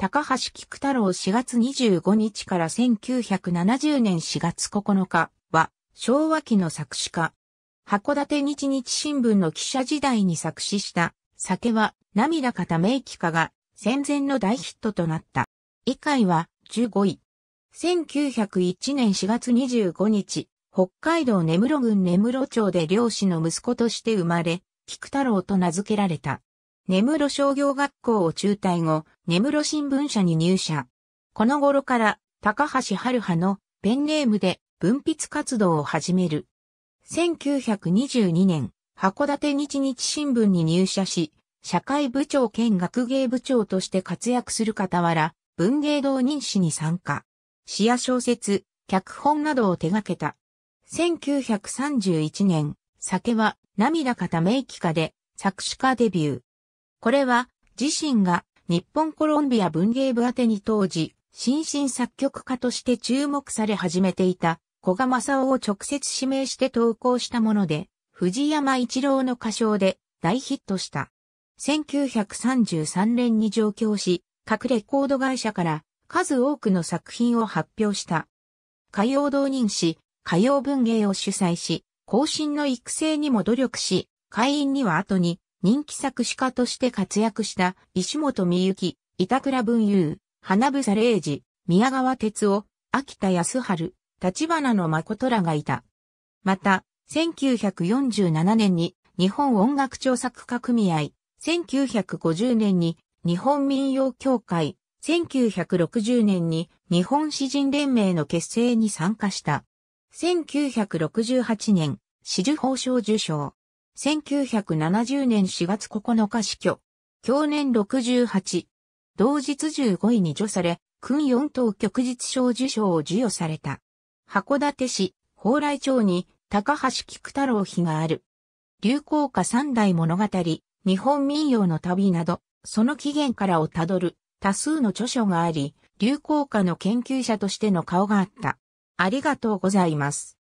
高橋菊太郎4月25日から1970年4月9日は昭和期の作詞家。函館日日新聞の記者時代に作詞した酒は涙かため息かが戦前の大ヒットとなった。以下は15位。1901年4月25日、北海道根室郡根室町で漁師の息子として生まれ、菊太郎と名付けられた。根室商業学校を中退後、根室新聞社に入社。この頃から高橋春葉のペンネームで文筆活動を始める。1922年、函館日日新聞に入社し、社会部長兼学芸部長として活躍する傍ら、文芸同人誌に参加。詩や小説、脚本などを手掛けた。1931年、酒は涙かため息かで作詞家デビュー。これは自身が日本コロンビア文芸部宛てに当時、新進作曲家として注目され始めていた、小賀正夫を直接指名して投稿したもので、藤山一郎の歌唱で大ヒットした。1933年に上京し、各レコード会社から数多くの作品を発表した。歌謡同人誌、歌謡文芸を主催し、後進の育成にも努力し、会員には後に人気作詞家として活躍した石本美幸、板倉文雄、花房玲二、宮川哲夫、秋田康春、立花の誠らがいた。また、1947年に日本音楽調査家組合、1950年に日本民謡協会、1960年に日本詩人連盟の結成に参加した。1968年、詩綬法章受賞。1970年4月9日死去。去年68。同日15位に除され、訓4等旭日賞受賞を授与された。函館市、蓬莱町に高橋菊太郎碑がある。流行歌三代物語、日本民謡の旅など、その起源からをたどる多数の著書があり、流行歌の研究者としての顔があった。ありがとうございます。